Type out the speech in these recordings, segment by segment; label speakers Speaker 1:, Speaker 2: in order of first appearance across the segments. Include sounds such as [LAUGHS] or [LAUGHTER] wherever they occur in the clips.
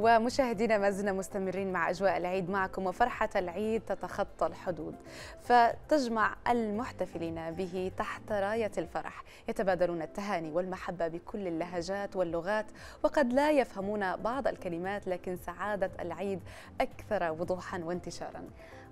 Speaker 1: ومشاهدينا ما زلنا مستمرين مع أجواء العيد معكم وفرحة العيد تتخطى الحدود فتجمع المحتفلين به تحت راية الفرح يتبادلون التهاني والمحبة بكل اللهجات واللغات وقد لا يفهمون بعض الكلمات
Speaker 2: لكن سعادة العيد أكثر وضوحا وانتشارا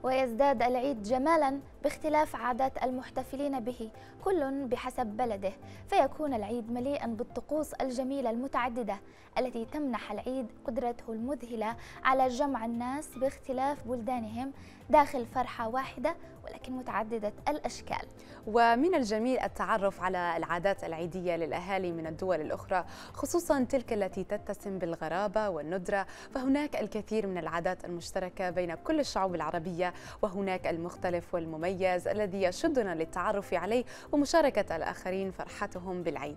Speaker 2: ويزداد العيد جمالا باختلاف عادات المحتفلين به كل بحسب بلده فيكون العيد مليئا بالطقوس الجميله المتعدده التي تمنح العيد قدرته المذهله على جمع الناس باختلاف بلدانهم داخل فرحه واحده ولكن متعددة الأشكال
Speaker 1: ومن الجميل التعرف على العادات العيدية للأهالي من الدول الأخرى خصوصا تلك التي تتسم بالغرابة والندرة فهناك الكثير من العادات المشتركة بين كل الشعوب العربية وهناك المختلف والمميز الذي يشدنا للتعرف عليه ومشاركة الآخرين فرحتهم
Speaker 2: بالعيد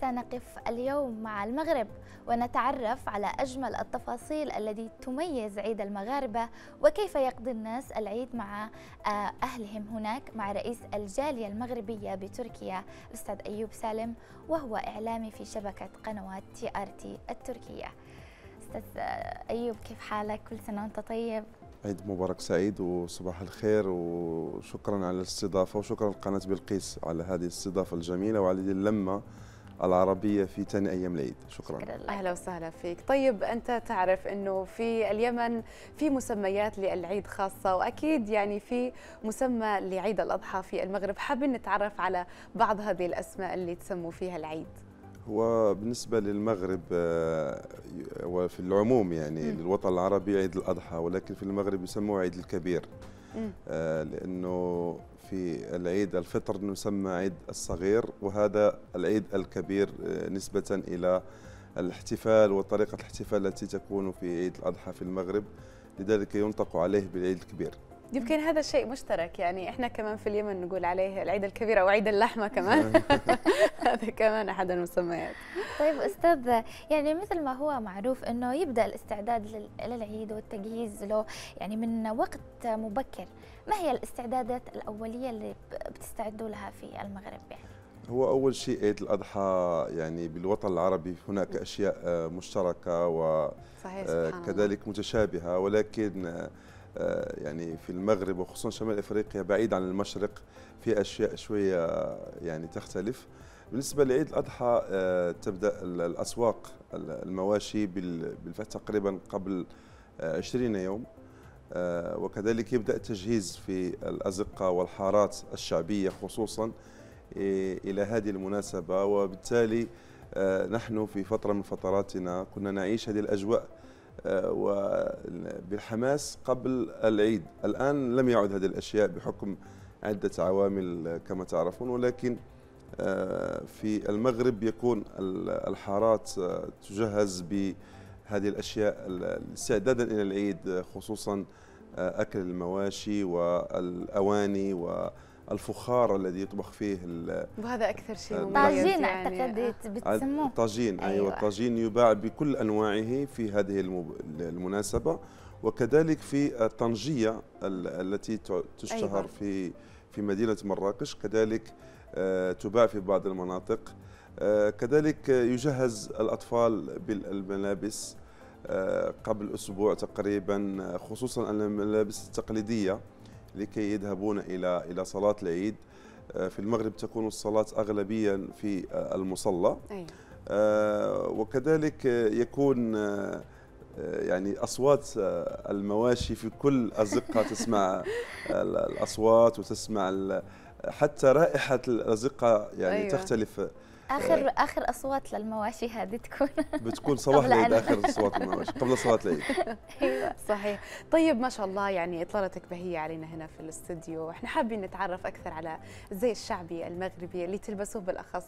Speaker 2: سنقف اليوم مع المغرب ونتعرف على أجمل التفاصيل التي تميز عيد المغاربة وكيف يقضي الناس العيد مع آه، أهلهم هناك مع رئيس الجالية المغربية بتركيا الأستاذ أيوب سالم وهو إعلامي في شبكة قنوات تي آر تي التركية أستاذ آه، أيوب كيف حالك كل سنة وأنت طيب
Speaker 3: عيد مبارك سعيد وصباح الخير وشكرا على الاستضافه وشكرا لقناه بلقيس على هذه الاستضافه الجميله وعلى هذه اللمه العربية في ثاني أيام العيد شكرا
Speaker 1: أهلا وسهلا فيك طيب أنت تعرف أنه في اليمن في مسميات للعيد خاصة وأكيد يعني في مسمى لعيد الأضحى في المغرب حابين نتعرف على بعض هذه الأسماء اللي تسموا فيها العيد
Speaker 3: هو بالنسبة للمغرب آه، وفي العموم يعني م. للوطن العربي عيد الأضحى ولكن في المغرب يسموه عيد الكبير آه، لأنه في العيد الفطر نسمى عيد الصغير وهذا العيد الكبير آه، نسبة إلى الاحتفال وطريقة الاحتفال التي تكون في عيد الأضحى في المغرب لذلك ينطق عليه بالعيد الكبير
Speaker 1: يمكن هذا الشيء مشترك يعني احنا كمان في اليمن نقول عليه العيد الكبير او عيد اللحمه كمان [LAUGHS] [LAUGHS] هذا كمان احد
Speaker 2: المسميات طيب استاذ يعني مثل ما هو معروف انه يبدا الاستعداد للعيد والتجهيز له يعني من وقت مبكر ما هي الاستعدادات الاوليه اللي بتستعدوا لها في المغرب يعني
Speaker 3: هو اول شيء عيد الاضحى يعني بالوطن العربي هناك اشياء آه، مشتركه وكذلك آه، متشابهه ولكن آه، آه، يعني في المغرب وخصوصا شمال افريقيا بعيد عن المشرق في اشياء شويه آه، يعني تختلف بالنسبه لعيد الاضحى آه، تبدا الاسواق المواشي بالفتح تقريبا قبل 20 يوم وكذلك يبدا التجهيز في الازقه والحارات الشعبيه خصوصا الى هذه المناسبه وبالتالي نحن في فتره من فتراتنا كنا نعيش هذه الاجواء وبحماس قبل العيد الآن لم يعد هذه الأشياء بحكم عدة عوامل كما تعرفون ولكن آه، في المغرب يكون الحارات آه، تجهز بهذه الأشياء استعدادا إلى العيد خصوصا آه، أكل المواشي والأواني و الفخار الذي يطبخ فيه
Speaker 1: وهذا اكثر شيء طاجين
Speaker 2: يعني. اعتقد آه. بتسموه طاجين
Speaker 3: أيوة،, ايوه, الطاجين يباع بكل انواعه في هذه المناسبه وكذلك في الطنجيه التي تشتهر في في مدينه مراكش كذلك آه، تباع في بعض المناطق آه، كذلك يجهز الاطفال بالملابس قبل اسبوع تقريبا خصوصا الملابس التقليديه لكي يذهبون إلى إلى صلاة العيد آه، في المغرب تكون الصلاة أغلبيا في آه، المصلى أيوة. آه، وكذلك يكون يعني اصوات المواشي في كل ازقه [LAUGHS] تسمع الاصوات وتسمع حتى رائحه الازقه يعني أيوة. تختلف
Speaker 2: اخر اخر اصوات للمواشي هذه تكون [LAUGHS]
Speaker 3: بتكون صباح العيد اخر اصوات المواشي قبل صلاه العيد [LAUGHS]
Speaker 1: أيوة. صحيح طيب ما شاء الله يعني اطلالتك بهيه علينا هنا في الاستديو احنا حابين نتعرف اكثر على الزي الشعبي المغربي اللي تلبسوه بالاخص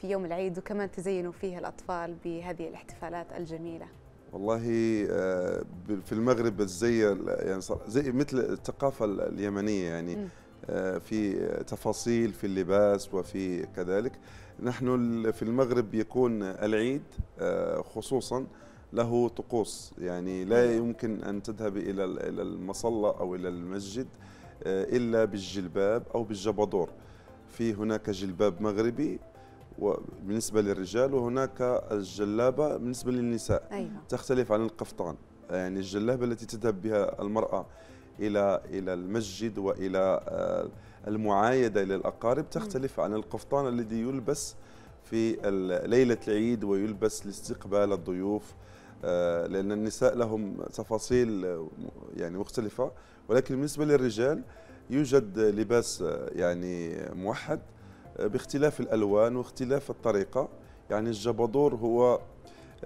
Speaker 1: في يوم العيد وكمان تزينوا فيه الاطفال بهذه الاحتفالات الجميله
Speaker 3: والله آه، في المغرب الزي يعني زي مثل الثقافه اليمنيه يعني م. آه، في تفاصيل في اللباس وفي كذلك نحن في المغرب يكون العيد آه، خصوصا له طقوس يعني لا نعم. يمكن أن تذهب إلى إلى المصلى أو إلى المسجد آه، إلا بالجلباب أو بالجبادور في هناك جلباب مغربي بالنسبة للرجال وهناك الجلابة بالنسبة للنساء أيوة. تختلف عن القفطان يعني الجلابة التي تذهب بها المرأة الى الى المسجد والى آه، المعايده للاقارب تختلف عن القفطان الذي يلبس في ليله العيد ويلبس لاستقبال الضيوف آه، لان النساء لهم تفاصيل آه، يعني مختلفه ولكن بالنسبه للرجال يوجد لباس يعني موحد باختلاف الالوان واختلاف الطريقه يعني الجبادور هو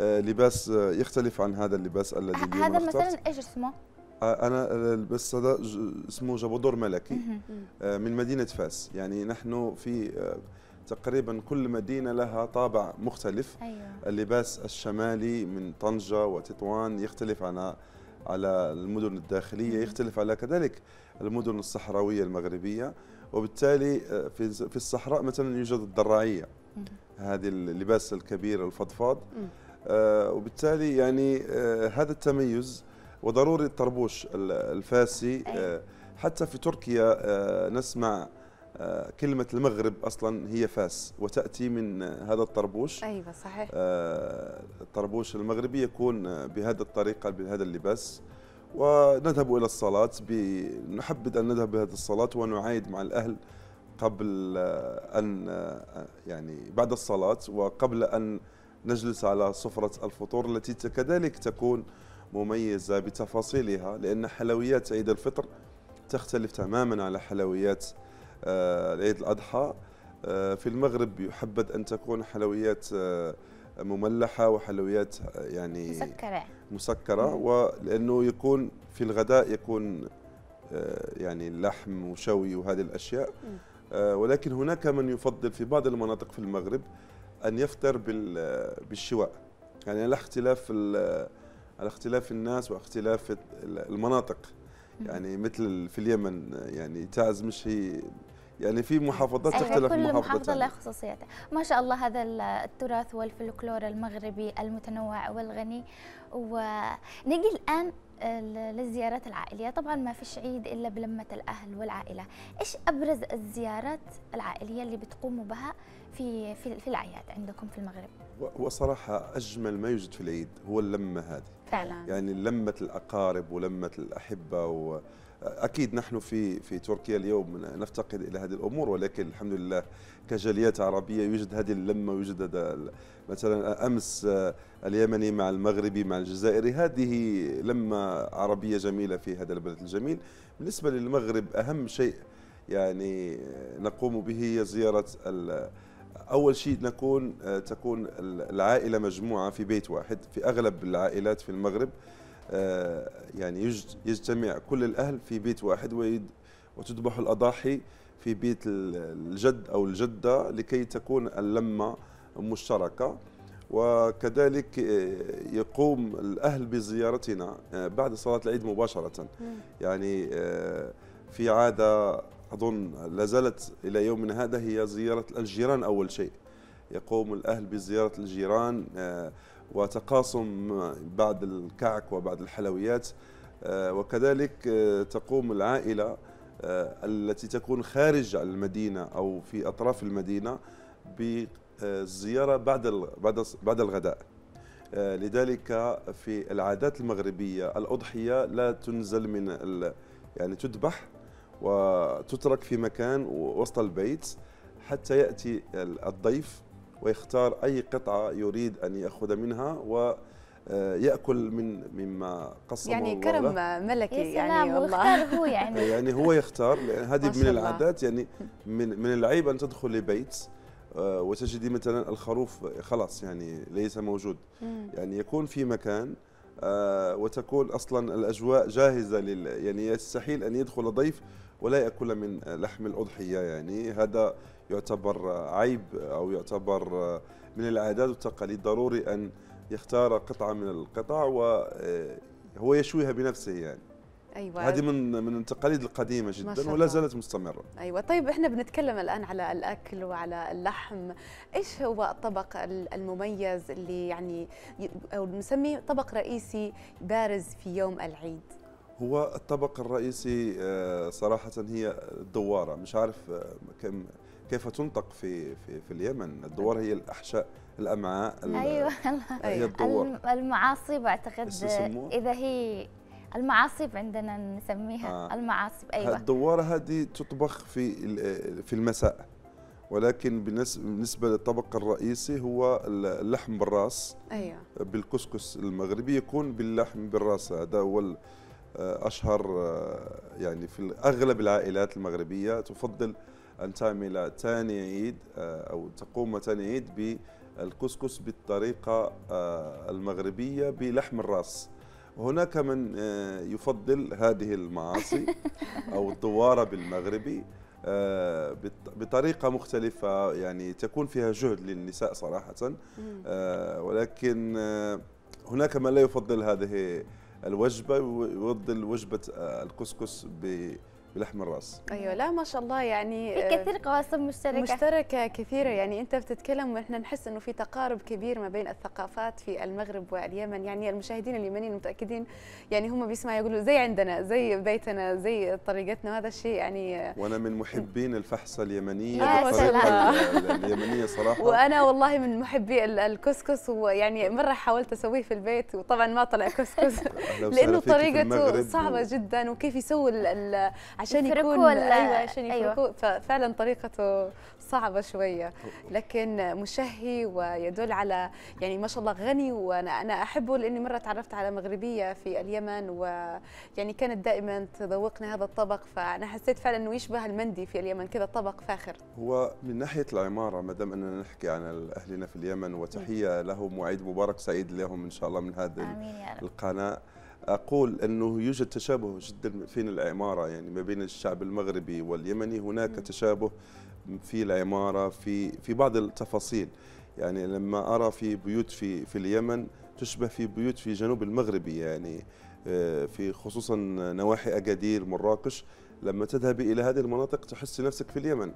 Speaker 3: لباس يختلف عن هذا اللباس الذي هذا مثلا ايش اسمه؟ آه، انا آه، بس هذا اسمه جبادور ملكي آه، من مدينه فاس يعني نحن في تقريبا كل مدينة لها طابع مختلف أيوة. اللباس الشمالي من طنجة وتطوان يختلف عن على المدن الداخلية يختلف على كذلك المدن الصحراوية المغربية وبالتالي في في الصحراء مثلا يوجد الدراعية هذه اللباس الكبير الفضفاض وبالتالي يعني هذا التميز وضروري الطربوش الفاسي آه، حتى في تركيا آه، نسمع آه، كلمة المغرب أصلا هي فاس وتأتي من هذا الطربوش
Speaker 1: أيوة صحيح
Speaker 3: الطربوش المغربي يكون بهذا الطريقة بهذا اللباس ونذهب إلى الصلاة نحبذ أن نذهب بهذه الصلاة ونعايد مع الأهل قبل أن يعني بعد الصلاة وقبل أن نجلس على سفرة الفطور التي كذلك تكون مميزة بتفاصيلها لأن حلويات عيد الفطر تختلف تماما على حلويات آه، عيد الأضحى آه، في المغرب يحبذ أن تكون حلويات آه، مملحة وحلويات يعني مسكرة مسكرة نعم. ولأنه يكون في الغداء يكون يعني اللحم وشوي وهذه الأشياء ولكن هناك من يفضل في بعض المناطق في المغرب أن يفطر بالشواء يعني لا اختلاف على اختلاف الناس واختلاف المناطق يعني مثل في اليمن يعني تعز مش هي يعني في محافظات تختلف كل محافظة لها
Speaker 2: خصوصيتها ما شاء الله هذا التراث والفلكلور المغربي المتنوع والغني ونجي الآن للزيارات العائلية طبعا ما فيش عيد إلا بلمة الأهل والعائلة إيش أبرز الزيارات العائلية اللي بتقوموا بها في في, في الاعياد عندكم في المغرب
Speaker 3: وصراحه اجمل ما يوجد في العيد هو اللمه هذه فعلا يعني لمه الاقارب ولمه الاحبه و اكيد نحن في في تركيا اليوم نفتقد الى هذه الامور ولكن الحمد لله كجاليات عربيه يوجد هذه اللمه ويوجد هذا مثلا امس اليمني مع المغربي مع الجزائري هذه لمه عربيه جميله في هذا البلد الجميل بالنسبه للمغرب اهم شيء يعني نقوم به هي زياره اول شيء نكون آه، تكون العائله مجموعه في بيت واحد في اغلب العائلات في المغرب آه، يعني يجتمع كل الاهل في بيت واحد وتذبح الاضاحي في بيت الجد او الجده لكي تكون اللمه مشتركه وكذلك آه، يقوم الاهل بزيارتنا بعد صلاه العيد مباشره يعني في عاده أظن لا زالت إلى يومنا هذا هي زيارة الجيران أول شيء يقوم الأهل بزيارة الجيران آه، وتقاسم بعض الكعك وبعض الحلويات آه، وكذلك آه، تقوم العائلة التي تكون خارج المدينة أو في أطراف المدينة بالزيارة بعد بعد الغداء لذلك في العادات المغربية الأضحية لا تنزل من يعني تذبح وتترك في مكان وسط البيت حتى يأتي الضيف ويختار أي قطعة يريد أن يأخذ منها و آه، ياكل من مما قسمه يعني الله كرم
Speaker 1: له. ملكي يا يعني سلام يعني والله هو يعني [LAUGHS]
Speaker 3: يعني هو يختار لان هذه من العادات يعني من من العيب ان تدخل لبيت آه، وتجدي مثلا الخروف خلاص يعني ليس موجود يعني يكون في مكان آه، وتكون اصلا الاجواء جاهزه لل يعني يستحيل ان يدخل ضيف ولا ياكل من لحم الاضحيه يعني هذا يعتبر عيب او يعتبر من العادات والتقاليد ضروري ان يختار قطعه من القطع وهو يشويها بنفسه يعني ايوه هذه من من التقاليد القديمه جدا ولا زالت مستمره
Speaker 1: ايوه طيب احنا بنتكلم الان على الاكل وعلى اللحم ايش هو الطبق المميز اللي يعني او نسميه طبق رئيسي بارز في يوم العيد
Speaker 3: هو الطبق الرئيسي آه، صراحه هي الدواره مش عارف آه، كم كيف تنطق في في, في اليمن الدوار هي الاحشاء الامعاء ايوه
Speaker 2: هي [LAUGHS] الدوار المعاصي بعتقد اذا هي المعاصب عندنا نسميها آه. المعاصب ايوه
Speaker 3: الدواره هذه تطبخ في في المساء ولكن بالنسبه للطبق الرئيسي هو اللحم بالراس ايوه بالكسكس المغربي يكون باللحم بالراس هذا هو آه، اشهر آه، يعني في اغلب العائلات المغربيه تفضل ان تعمل ثاني عيد آه، او تقوم ثاني عيد بالكسكس بالطريقه المغربيه بلحم الراس هناك من آه، يفضل هذه المعاصي [LAUGHS] أو الدواره بالمغربي آه، بطريقة مختلفة يعني تكون فيها جهد للنساء صراحة آه، ولكن هناك من لا يفضل هذه الوجبة يفضل وجبة الكسكس ب بلحم الراس
Speaker 1: ايوه لا ما شاء الله يعني في آه، كثير قواسم مشتركه مشتركه كثيره يعني انت بتتكلم واحنا نحس انه في تقارب كبير ما بين الثقافات في المغرب واليمن يعني المشاهدين اليمنيين متاكدين يعني هم بيسمعوا يقولوا زي عندنا زي بيتنا زي طريقتنا هذا الشيء يعني آه،
Speaker 3: وانا من محبين الفحصه اليمنيه آه الله اليمنيه صراحه وانا
Speaker 1: والله من محبي الكسكس ويعني مره حاولت اسويه في البيت وطبعا ما طلع كسكس
Speaker 2: لانه طريقته صعبه جدا
Speaker 1: وكيف يسوي عشان يكون ولا ايوه عشان يفركوا أيوة. ففعلا طريقته صعبه شويه لكن مشهي ويدل على يعني ما شاء الله غني وانا انا احبه لاني مره تعرفت على مغربيه في اليمن ويعني كانت دائما تذوقني هذا الطبق فانا حسيت فعلا انه يشبه المندي في اليمن كذا طبق فاخر
Speaker 3: هو من ناحيه العماره ما دام اننا نحكي عن اهلنا في اليمن وتحيه لهم وعيد مبارك سعيد لهم ان شاء الله من هذا القناه اقول انه يوجد تشابه جدا في العماره يعني ما بين الشعب المغربي واليمني هناك تشابه في العماره في في بعض التفاصيل يعني لما ارى في بيوت في في اليمن تشبه في بيوت في جنوب المغرب يعني آه، في خصوصا نواحي اكادير مراكش لما تذهب الى هذه المناطق تحس نفسك في اليمن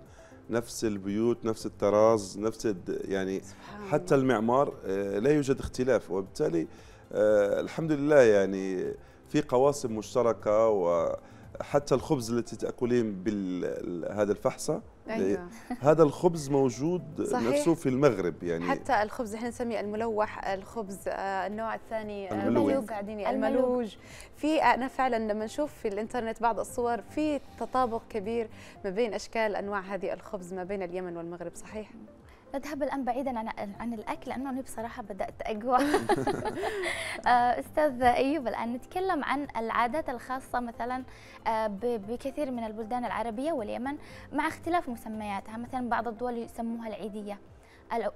Speaker 3: نفس البيوت نفس الطراز نفس يعني حتى المعمار آه، لا يوجد اختلاف وبالتالي آه، الحمد لله يعني في قواسم مشتركه وحتى الخبز التي تاكلين بهذا الفحصه أيوة. هذا الخبز موجود صحيح. نفسه في المغرب يعني حتى
Speaker 1: الخبز احنا نسميه الملوح الخبز آه، النوع الثاني آه، الملوج قاعدين الملوج في انا فعلا لما نشوف في الانترنت بعض الصور في تطابق كبير ما بين اشكال انواع هذه الخبز ما بين اليمن والمغرب صحيح
Speaker 2: نذهب الان بعيدا عن عن الاكل لانه انا بصراحه بدات اقوى [LAUGHS] [LAUGHS] آه، استاذ ايوب الان نتكلم عن العادات الخاصه مثلا آه، بكثير من البلدان العربيه واليمن مع اختلاف مسمياتها مثلا بعض الدول يسموها العيديه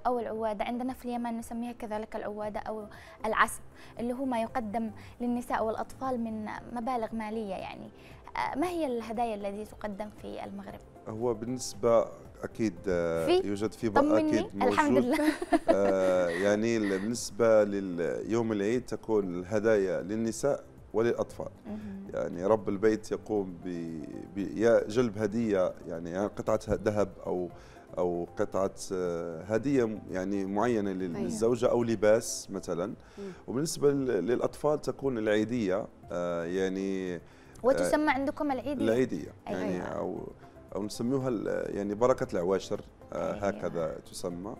Speaker 2: أو العوادة عندنا في اليمن نسميها كذلك العوادة أو العسب اللي هو ما يقدم للنساء والأطفال من مبالغ مالية يعني آه، ما هي الهدايا التي تقدم في المغرب؟
Speaker 3: هو بالنسبة اكيد آه، في؟ يوجد في اكيد موجود الحمد لله
Speaker 2: [LAUGHS] آه
Speaker 3: يعني بالنسبه ليوم العيد تكون الهدايا للنساء وللاطفال يعني رب البيت يقوم بجلب هديه يعني, يعني قطعه ذهب او او قطعه آه، هديه يعني معينه أيوة. للزوجه او لباس مثلا وبالنسبه للاطفال تكون العيديه آه، يعني
Speaker 2: وتسمى عندكم العيديه العيديه
Speaker 3: أيوة. يعني او او نسميوها يعني بركه العواشر آه، أيوة. هكذا تسمى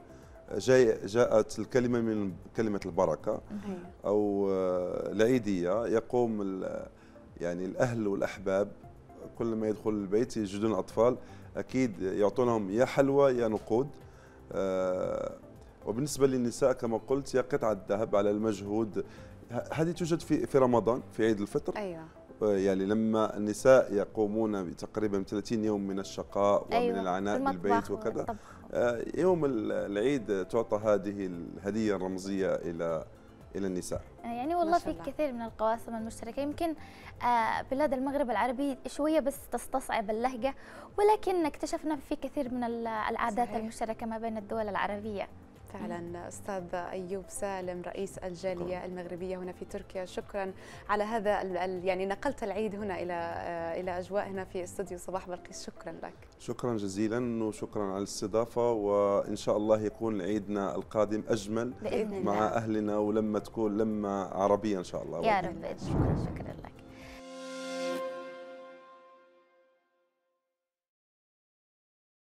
Speaker 3: جاي جاءت الكلمه من كلمه البركه أيوة. او آه، العيديه يقوم يعني الاهل والاحباب كل ما يدخل البيت يجدون الاطفال اكيد يعطونهم يا حلوى يا نقود آه، وبالنسبه للنساء كما قلت هي قطعه الذهب على المجهود هذه توجد في في رمضان في عيد الفطر أيوة. آه، يعني لما النساء يقومون بتقريبا 30 يوم من الشقاء ومن أيوة العناء بالبيت وكذا آه، يوم العيد تعطى هذه الهديه الرمزيه الى الى النساء
Speaker 2: آه، يعني والله في كثير من القواسم المشتركه يمكن بلاد المغرب العربي شويه بس تستصعب اللهجه ولكن اكتشفنا في كثير من العادات صحيح. المشتركه ما بين الدول العربيه
Speaker 1: فعلا استاذ ايوب سالم رئيس الجاليه المغربيه هنا في تركيا شكرا على هذا يعني نقلت العيد هنا الى آه، الى اجواء هنا في استوديو صباح بلقيس شكرا
Speaker 2: لك
Speaker 3: شكرا جزيلا وشكرا على الاستضافه وان شاء الله يكون عيدنا القادم اجمل مع اهلنا ولما تكون لما عربيه ان شاء الله يا رب شكرا شكرا لك